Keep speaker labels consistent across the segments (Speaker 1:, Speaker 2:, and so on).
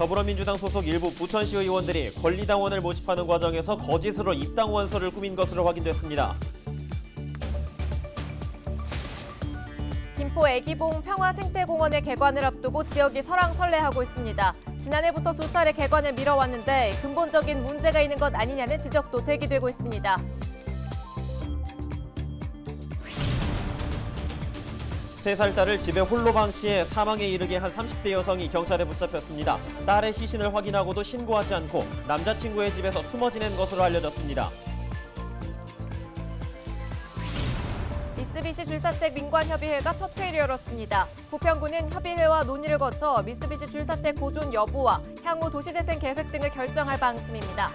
Speaker 1: 더불어민주당 소속 일부 부천시 의원들이 권리당원을 모집하는 과정에서 거짓으로 입당 원서를 꾸민 것으로 확인됐습니다.
Speaker 2: 김포 애기봉 평화생태공원의 개관을 앞두고 지역이 설왕설래하고 있습니다. 지난해부터 수차례 개관을 미뤄왔는데 근본적인 문제가 있는 것 아니냐는 지적도 제기되고 있습니다.
Speaker 1: 세살 딸을 집에 홀로 방치해 사망에 이르게 한 30대 여성이 경찰에 붙잡혔습니다. 딸의 시신을 확인하고도 신고하지 않고 남자친구의 집에서 숨어 지낸 것으로 알려졌습니다.
Speaker 2: 미쓰비시 줄사택 민관협의회가 첫 회의를 열었습니다. 부평구는 협의회와 논의를 거쳐 미쓰비시 줄사택 보존 여부와 향후 도시재생 계획 등을 결정할 방침입니다.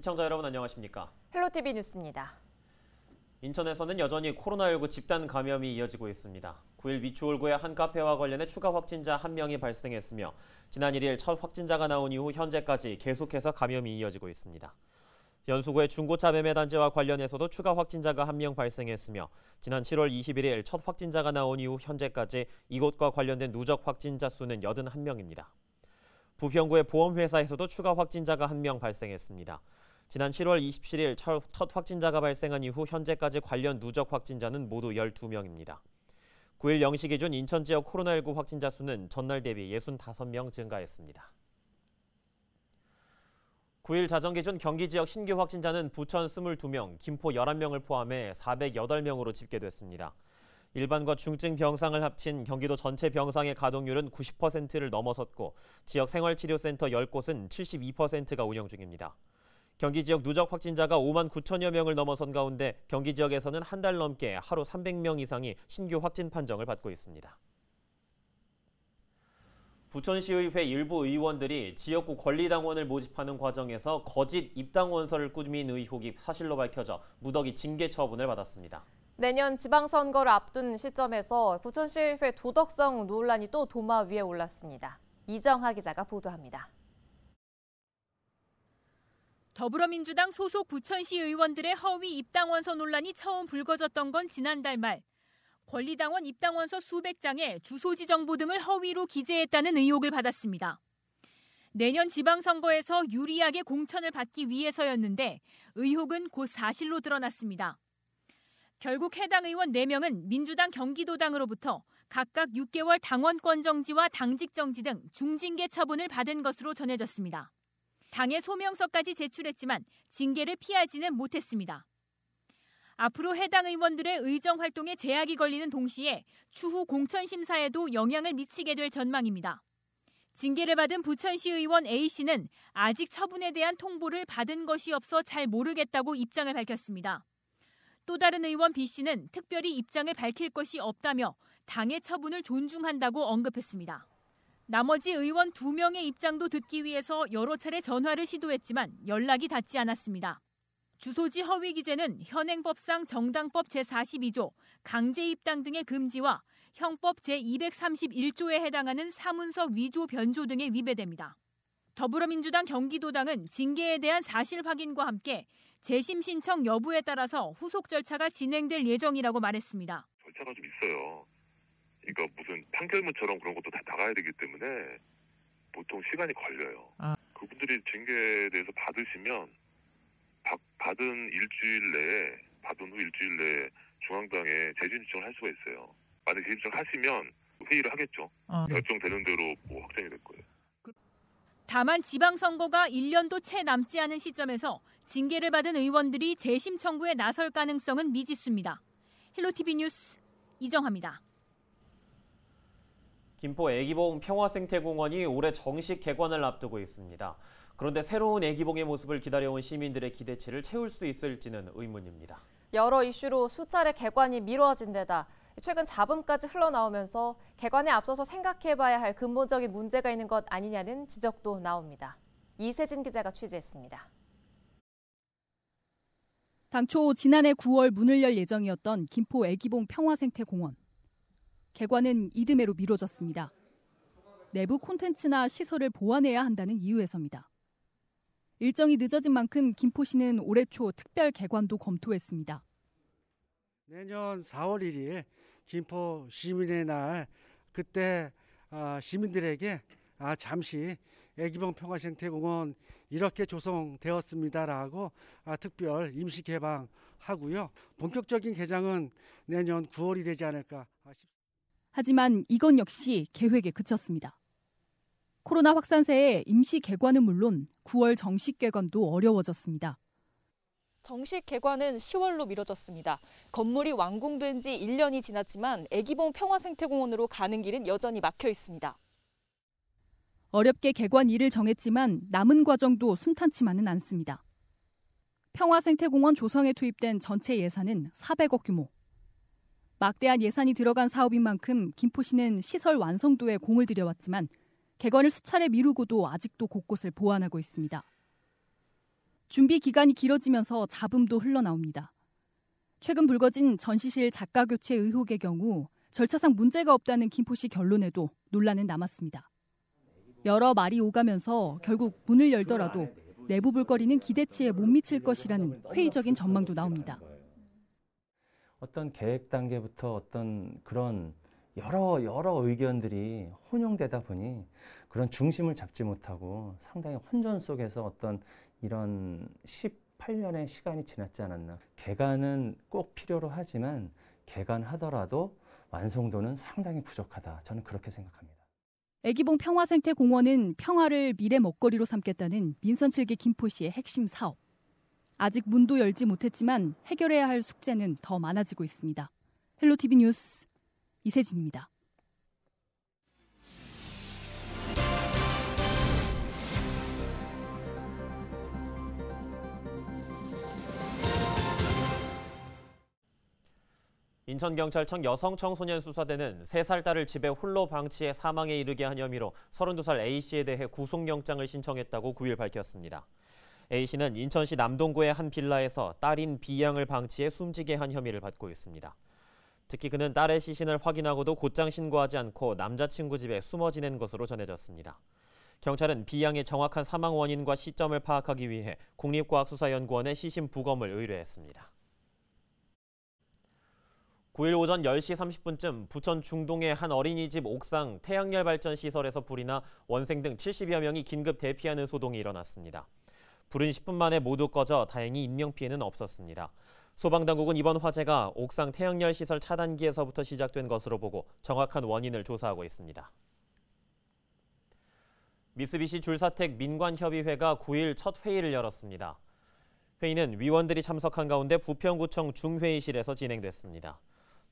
Speaker 1: 시청자 여러분 안녕하십니까?
Speaker 2: 헬로TV 뉴스입니다.
Speaker 1: 인천에서는 여전히 코로나19 집단 감염이 이어지고 있습니다. 9일 미추홀구의 한 카페와 관련해 추가 확진자 1명이 발생했으며 지난 1일 첫 확진자가 나온 이후 현재까지 계속해서 감염이 이어지고 있습니다. 연수구의 중고차 매매단지와 관련해서도 추가 확진자가 1명 발생했으며 지난 7월 21일 첫 확진자가 나온 이후 현재까지 이곳과 관련된 누적 확진자 수는 81명입니다. 부평구의 보험회사에서도 추가 확진자가 1명 발생했습니다. 지난 7월 27일 첫 확진자가 발생한 이후 현재까지 관련 누적 확진자는 모두 12명입니다. 9일 0시 기준 인천 지역 코로나19 확진자 수는 전날 대비 65명 증가했습니다. 9일 자정 기준 경기 지역 신규 확진자는 부천 22명, 김포 11명을 포함해 408명으로 집계됐습니다. 일반과 중증 병상을 합친 경기도 전체 병상의 가동률은 90%를 넘어섰고 지역 생활치료센터 10곳은 72%가 운영 중입니다. 경기 지역 누적 확진자가 5만 9천여 명을 넘어선 가운데 경기 지역에서는 한 달 넘게 하루 300명 이상이 신규 확진 판정을 받고 있습니다. 부천시의회 일부 의원들이 지역구 권리당원을 모집하는 과정에서 거짓 입당원서를 꾸민 의혹이 사실로 밝혀져 무더기 징계 처분을 받았습니다.
Speaker 2: 내년 지방선거를 앞둔 시점에서 부천시의회 도덕성 논란이 또 도마 위에 올랐습니다. 이정하 기자가 보도합니다.
Speaker 3: 더불어민주당 소속 구천시 의원들의 허위 입당원서 논란이 처음 불거졌던 건 지난달 말. 권리당원 입당원서 수백 장에 주소지 정보 등을 허위로 기재했다는 의혹을 받았습니다. 내년 지방선거에서 유리하게 공천을 받기 위해서였는데 의혹은 곧 사실로 드러났습니다. 결국 해당 의원 4명은 민주당 경기도당으로부터 각각 6개월 당원권 정지와 당직 정지 등 중징계 처분을 받은 것으로 전해졌습니다. 당의 소명서까지 제출했지만 징계를 피하지는 못했습니다. 앞으로 해당 의원들의 의정 활동에 제약이 걸리는 동시에 추후 공천 심사에도 영향을 미치게 될 전망입니다. 징계를 받은 부천시 의원 A 씨는 아직 처분에 대한 통보를 받은 것이 없어 잘 모르겠다고 입장을 밝혔습니다. 또 다른 의원 B 씨는 특별히 입장을 밝힐 것이 없다며 당의 처분을 존중한다고 언급했습니다. 나머지 의원 2명의 입장도 듣기 위해서 여러 차례 전화를 시도했지만 연락이 닿지 않았습니다. 주소지 허위 기재는 현행법상 정당법 제42조 강제 입당 등의 금지와 형법 제231조에 해당하는 사문서 위조 변조 등에 위배됩니다. 더불어민주당 경기도당은 징계에 대한 사실 확인과 함께 재심 신청 여부에 따라서 후속 절차가 진행될 예정이라고 말했습니다.
Speaker 1: 절차가 좀 있어요. 그러니까 무슨 판결문처럼 그런 것도 다 나가야 되기 때문에 보통 시간이 걸려요. 아. 그분들이 징계에 대해서 받으시면 받, 받은 일주일 내에 받은 후 일주일 내에 중앙당에 재진 신청을 할 수가 있어요. 만약 재진 신청
Speaker 3: 하시면 회의를 하겠죠. 아. 네. 결정되는 대로 뭐 확정이 될 거예요. 다만 지방선거가 1년도 채 남지 않은 시점에서 징계를 받은 의원들이 재심 청구에 나설 가능성은 미지수입니다. 헬로티비 뉴스 이정합니다
Speaker 1: 김포 애기봉 평화생태공원이 올해 정식 개관을 앞두고 있습니다. 그런데 새로운 애기봉의 모습을 기다려온 시민들의 기대치를 채울 수 있을지는 의문입니다.
Speaker 2: 여러 이슈로 수차례 개관이 미뤄진 데다 최근 잡음까지 흘러나오면서 개관에 앞서서 생각해봐야 할 근본적인 문제가 있는 것 아니냐는 지적도 나옵니다. 이세진 기자가 취재했습니다.
Speaker 4: 당초 지난해 9월 문을 열 예정이었던 김포 애기봉 평화생태공원. 개관은 이듬해로 미뤄졌습니다. 내부 콘텐츠나 시설을 보완해야 한다는 이유에서입니다. 일정이 늦어진 만큼 김포시는 올해 초 특별 개관도 검토했습니다.
Speaker 2: 내년 4월 1일 김포 시민의 날 그때 아, 시민들에게 아, 잠시 애기봉 평화생태공원 이렇게 조성되었습니다라고 아, 특별 임시 개방하고요. 본격적인 개장은 내년 9월이 되지 않을까.
Speaker 4: 하지만 이건 역시 계획에 그쳤습니다. 코로나 확산세에 임시 개관은 물론 9월 정식 개관도 어려워졌습니다. 정식 개관은 10월로 미뤄졌습니다. 건물이 완공된 지 1년이 지났지만 애기봉 평화생태공원으로 가는 길은 여전히 막혀 있습니다. 어렵게 개관 일을 정했지만 남은 과정도 순탄치만은 않습니다. 평화생태공원 조성에 투입된 전체 예산은 400억 규모. 막대한 예산이 들어간 사업인 만큼 김포시는 시설 완성도에 공을 들여왔지만 개관을 수차례 미루고도 아직도 곳곳을 보완하고 있습니다. 준비 기간이 길어지면서 잡음도 흘러나옵니다. 최근 불거진 전시실 작가 교체 의혹의 경우 절차상 문제가 없다는 김포시 결론에도 논란은 남았습니다. 여러 말이 오가면서 결국 문을 열더라도 내부 불거리는 기대치에 못 미칠 것이라는 회의적인 전망도 나옵니다.
Speaker 1: 어떤 계획 단계부터 어떤 그런 여러 여러 의견들이 혼용되다 보니 그런 중심을 잡지 못하고 상당히 혼전 속에서 어떤 이런 18년의 시간이 지났지 않았나. 개간은 꼭 필요로 하지만 개간하더라도 완성도는 상당히 부족하다. 저는 그렇게 생각합니다.
Speaker 4: 애기봉 평화생태공원은 평화를 미래 먹거리로 삼겠다는 민선 7기 김포시의 핵심 사업. 아직 문도 열지 못했지만 해결해야 할 숙제는 더 많아지고 있습니다. 헬로티비 뉴스 이세진입니다.
Speaker 1: 인천경찰청 여성청소년수사대는 3살 딸을 집에 홀로 방치해 사망에 이르게 한 혐의로 32살 A씨에 대해 구속영장을 신청했다고 9일 밝혔습니다. A씨는 인천시 남동구의 한 빌라에서 딸인 B양을 방치해 숨지게 한 혐의를 받고 있습니다. 특히 그는 딸의 시신을 확인하고도 곧장 신고하지 않고 남자친구 집에 숨어 지낸 것으로 전해졌습니다. 경찰은 B양의 정확한 사망 원인과 시점을 파악하기 위해 국립과학수사연구원에 시신 부검을 의뢰했습니다. 9일 오전 10시 30분쯤 부천 중동의 한 어린이집 옥상 태양열 발전 시설에서 불이 나 원생 등 70여 명이 긴급 대피하는 소동이 일어났습니다. 불은 10분 만에 모두 꺼져 다행히 인명피해는 없었습니다. 소방당국은 이번 화재가 옥상 태양열 시설 차단기에서부터 시작된 것으로 보고 정확한 원인을 조사하고 있습니다. 미쓰비시 줄사택 민관협의회가 9일 첫 회의를 열었습니다. 회의는 위원들이 참석한 가운데 부평구청 중회의실에서 진행됐습니다.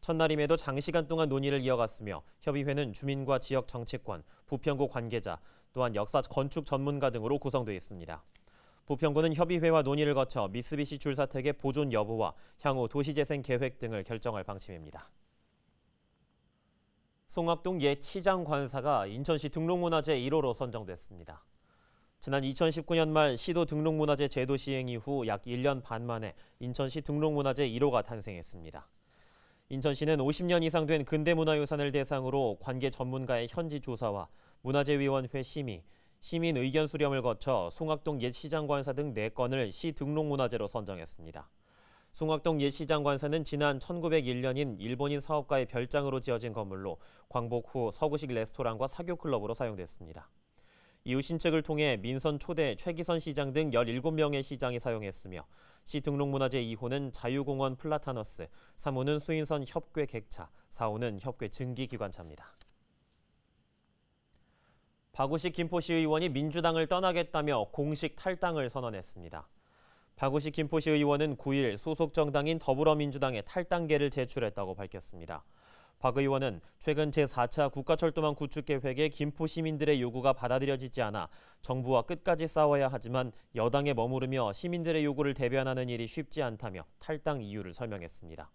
Speaker 1: 첫날임에도 장시간 동안 논의를 이어갔으며 협의회는 주민과 지역 정치권, 부평구 관계자, 또한 역사 건축 전문가 등으로 구성돼 있습니다. 부평구는 협의회와 논의를 거쳐 미쓰비시 줄사택의 보존 여부와 향후 도시재생 계획 등을 결정할 방침입니다. 송악동 예치장 관사가 인천시 등록문화재 1호로 선정됐습니다. 지난 2019년 말 시도 등록문화재 제도 시행 이후 약 1년 반 만에 인천시 등록문화재 1호가 탄생했습니다. 인천시는 50년 이상 된 근대문화유산을 대상으로 관계 전문가의 현지 조사와 문화재위원회 심의, 시민 의견 수렴을 거쳐 송악동 옛 시장관사 등 4건을 시 등록문화재로 선정했습니다. 송악동 옛 시장관사는 지난 1901년인 일본인 사업가의 별장으로 지어진 건물로 광복 후 서구식 레스토랑과 사교클럽으로 사용됐습니다. 이후 신책을 통해 민선 초대 최기선 시장 등 17명의 시장이 사용했으며 시 등록문화재 2호는 자유공원 플라타너스, 3호는 수인선 협궤 객차, 4호는 협궤 증기기관차입니다. 박우식 김포시의원이 민주당을 떠나겠다며 공식 탈당을 선언했습니다. 박우식 김포시의원은 9일 소속 정당인 더불어민주당에 탈당계를 제출했다고 밝혔습니다. 박 의원은 최근 제4차 국가철도망 구축 계획에 김포 시민들의 요구가 받아들여지지 않아 정부와 끝까지 싸워야 하지만 여당에 머무르며 시민들의 요구를 대변하는 일이 쉽지 않다며 탈당 이유를 설명했습니다.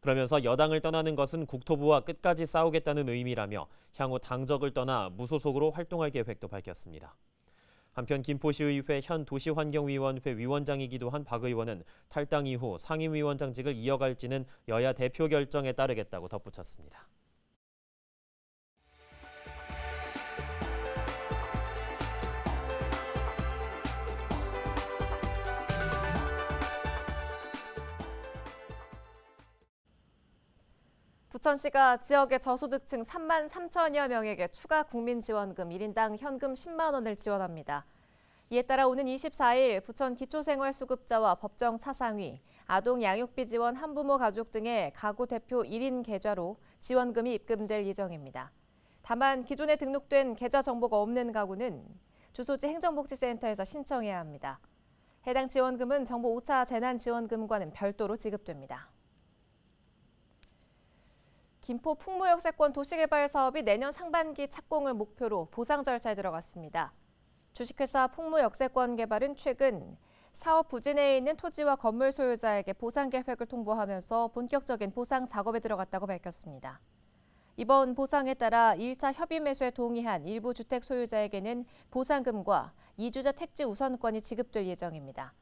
Speaker 1: 그러면서 여당을 떠나는 것은 국토부와 끝까지 싸우겠다는 의미라며 향후 당적을 떠나 무소속으로 활동할 계획도 밝혔습니다. 한편 김포시의회 현 도시환경위원회 위원장이기도 한 박 의원은 탈당 이후 상임위원장직을 이어갈지는 여야 대표 결정에 따르겠다고 덧붙였습니다.
Speaker 2: 부천시가 지역의 저소득층 3만 3천여 명에게 추가 국민지원금 1인당 현금 10만 원을 지원합니다. 이에 따라 오는 24일 부천 기초생활수급자와 법정 차상위, 아동 양육비 지원 한부모 가족 등의 가구 대표 1인 계좌로 지원금이 입금될 예정입니다. 다만 기존에 등록된 계좌 정보가 없는 가구는 주소지 행정복지센터에서 신청해야 합니다. 해당 지원금은 정부 5차 재난지원금과는 별도로 지급됩니다. 김포 풍무역세권 도시개발 사업이 내년 상반기 착공을 목표로 보상 절차에 들어갔습니다. 주식회사 풍무역세권 개발은 최근 사업 부진에 있는 토지와 건물 소유자에게 보상 계획을 통보하면서 본격적인 보상 작업에 들어갔다고 밝혔습니다. 이번 보상에 따라 1차 협의 매수에 동의한 일부 주택 소유자에게는 보상금과 2주자 택지 우선권이 지급될 예정입니다.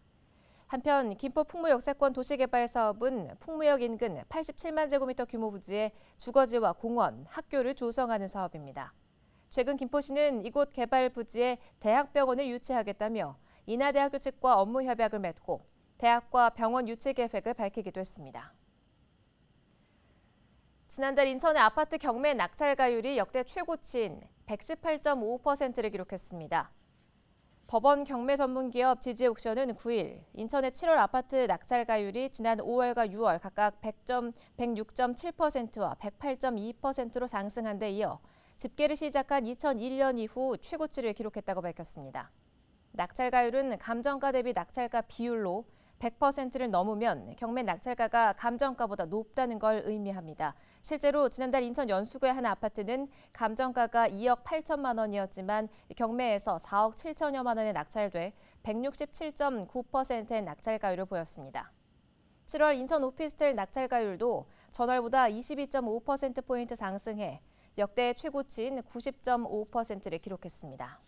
Speaker 2: 한편 김포 풍무역세권 도시개발 사업은 풍무역 인근 87만 제곱미터 규모 부지에 주거지와 공원, 학교를 조성하는 사업입니다. 최근 김포시는 이곳 개발 부지에 대학병원을 유치하겠다며 인하대학교 측과 업무 협약을 맺고 대학과 병원 유치 계획을 밝히기도 했습니다. 지난달 인천의 아파트 경매 낙찰가율이 역대 최고치인 1 1 8 5를 기록했습니다. 법원 경매 전문기업 지지옥션은 9일 인천의 7월 아파트 낙찰가율이 지난 5월과 6월 각각 100점, 106.7%와 108.2%로 상승한 데 이어 집계를 시작한 2001년 이후 최고치를 기록했다고 밝혔습니다. 낙찰가율은 감정가 대비 낙찰가 비율로 100%를 넘으면 경매 낙찰가가 감정가보다 높다는 걸 의미합니다. 실제로 지난달 인천 연수구의 한 아파트는 감정가가 2억 8천만 원이었지만 경매에서 4억 7천여만 원에 낙찰돼 167.9%의 낙찰가율을 보였습니다. 7월 인천 오피스텔 낙찰가율도 전월보다 22.5%포인트 상승해 역대 최고치인 90.5%를 기록했습니다.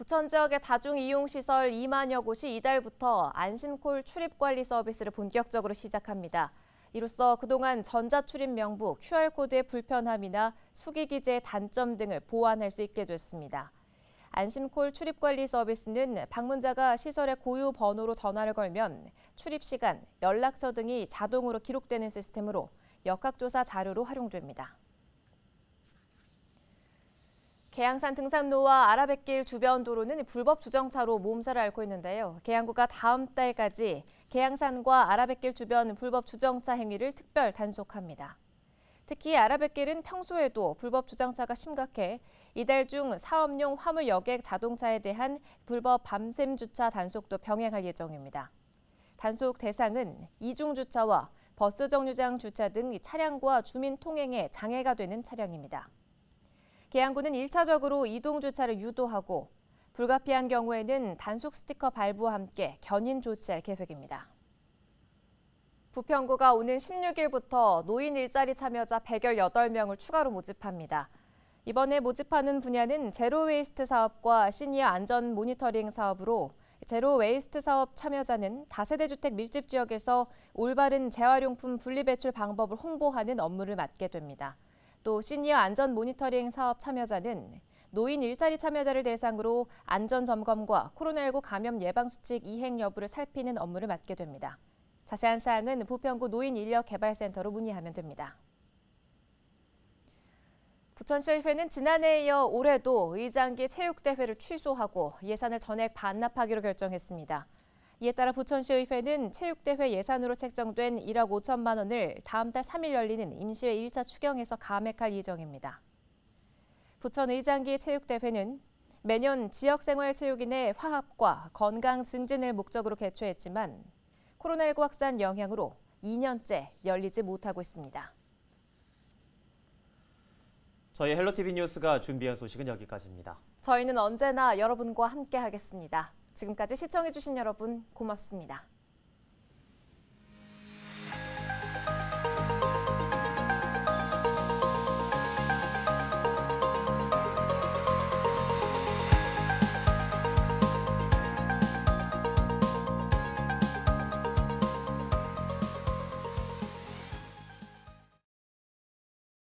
Speaker 2: 부천 지역의 다중이용시설 2만여 곳이 이달부터 안심콜 출입관리 서비스를 본격적으로 시작합니다. 이로써 그동안 전자출입 명부, QR코드의 불편함이나 수기기재의 단점 등을 보완할 수 있게 됐습니다. 안심콜 출입관리 서비스는 방문자가 시설의 고유 번호로 전화를 걸면 출입시간, 연락처 등이 자동으로 기록되는 시스템으로 역학조사 자료로 활용됩니다. 계양산 등산로와 아라뱃길 주변 도로는 불법 주정차로 몸살을 앓고 있는데요. 계양구가 다음 달까지 계양산과 아라뱃길 주변 불법 주정차 행위를 특별 단속합니다. 특히 아라뱃길은 평소에도 불법 주정차가 심각해 이달 중 사업용 화물 여객 자동차에 대한 불법 밤샘 주차 단속도 병행할 예정입니다. 단속 대상은 이중 주차와 버스 정류장 주차 등 차량과 주민 통행에 장애가 되는 차량입니다. 계양구는 1차적으로 이동 주차를 유도하고 불가피한 경우에는 단속 스티커 발부와 함께 견인 조치할 계획입니다. 부평구가 오는 16일부터 노인 일자리 참여자 118명을 추가로 모집합니다. 이번에 모집하는 분야는 제로웨이스트 사업과 시니어 안전 모니터링 사업으로 제로웨이스트 사업 참여자는 다세대 주택 밀집 지역에서 올바른 재활용품 분리배출 방법을 홍보하는 업무를 맡게 됩니다. 또 시니어 안전 모니터링 사업 참여자는 노인 일자리 참여자를 대상으로 안전 점검과 코로나19 감염 예방 수칙 이행 여부를 살피는 업무를 맡게 됩니다. 자세한 사항은 부평구 노인인력개발센터로 문의하면 됩니다. 부천시의회는 지난해에 이어 올해도 의장기 체육대회를 취소하고 예산을 전액 반납하기로 결정했습니다. 이에 따라 부천시의회는 체육대회 예산으로 책정된 1억 5천만 원을 다음 달 3일 열리는 임시회 1차 추경에서 감액할 예정입니다. 부천의장기 체육대회는 매년 지역생활체육인의 화합과 건강 증진을 목적으로 개최했지만 코로나19 확산 영향으로 2년째 열리지 못하고 있습니다.
Speaker 1: 저희 헬로티비 뉴스가 준비한 소식은 여기까지입니다.
Speaker 2: 저희는 언제나 여러분과 함께 하겠습니다. 지금까지 시청해주신 여러분 고맙습니다.